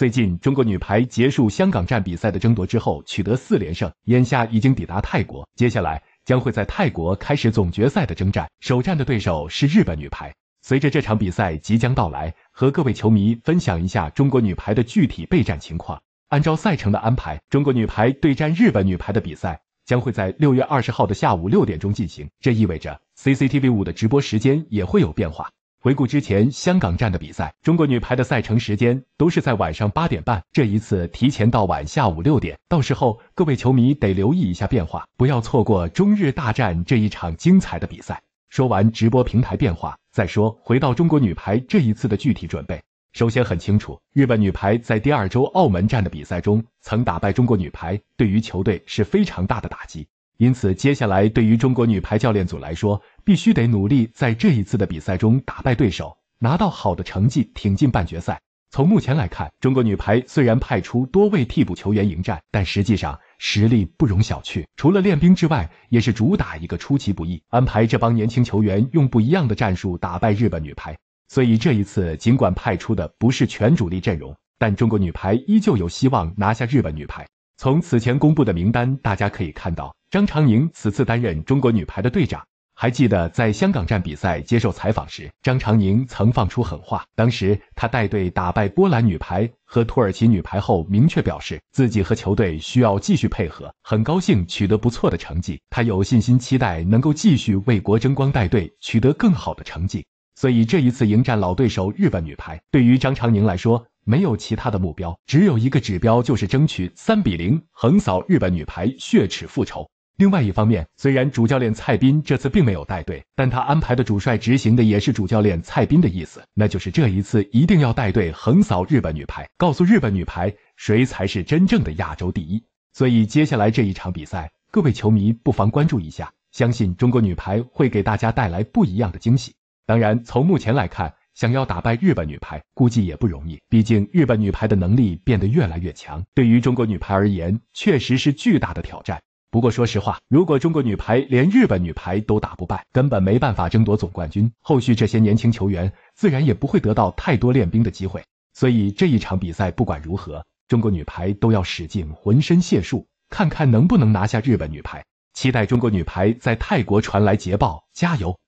最近，中国女排结束香港站比赛的争夺之后，取得四连胜，眼下已经抵达泰国，接下来将会在泰国开始总决赛的征战。首战的对手是日本女排。随着这场比赛即将到来，和各位球迷分享一下中国女排的具体备战情况。按照赛程的安排，中国女排对战日本女排的比赛将会在六月二十号的下午六点钟进行，这意味着 CCTV 五的直播时间也会有变化。回顾之前香港站的比赛，中国女排的赛程时间都是在晚上八点半，这一次提前到晚下午六点，到时候各位球迷得留意一下变化，不要错过中日大战这一场精彩的比赛。说完直播平台变化，再说回到中国女排这一次的具体准备。首先很清楚，日本女排在第二周澳门站的比赛中曾打败中国女排，对于球队是非常大的打击。因此，接下来对于中国女排教练组来说，必须得努力在这一次的比赛中打败对手，拿到好的成绩，挺进半决赛。从目前来看，中国女排虽然派出多位替补球员迎战，但实际上实力不容小觑。除了练兵之外，也是主打一个出其不意，安排这帮年轻球员用不一样的战术打败日本女排。所以这一次，尽管派出的不是全主力阵容，但中国女排依旧有希望拿下日本女排。从此前公布的名单，大家可以看到，张常宁此次担任中国女排的队长。还记得在香港站比赛接受采访时，张常宁曾放出狠话。当时他带队打败波兰女排和土耳其女排后，明确表示自己和球队需要继续配合，很高兴取得不错的成绩。他有信心，期待能够继续为国争光，带队取得更好的成绩。所以这一次迎战老对手日本女排，对于张常宁来说没有其他的目标，只有一个指标，就是争取三比零横扫日本女排，血耻复仇。另外一方面，虽然主教练蔡斌这次并没有带队，但他安排的主帅执行的也是主教练蔡斌的意思，那就是这一次一定要带队横扫日本女排，告诉日本女排谁才是真正的亚洲第一。所以接下来这一场比赛，各位球迷不妨关注一下，相信中国女排会给大家带来不一样的惊喜。当然，从目前来看，想要打败日本女排，估计也不容易。毕竟，日本女排的能力变得越来越强，对于中国女排而言，确实是巨大的挑战。不过，说实话，如果中国女排连日本女排都打不败，根本没办法争夺总冠军。后续这些年轻球员自然也不会得到太多练兵的机会。所以，这一场比赛不管如何，中国女排都要使尽浑身解数，看看能不能拿下日本女排。期待中国女排在泰国传来捷报，加油！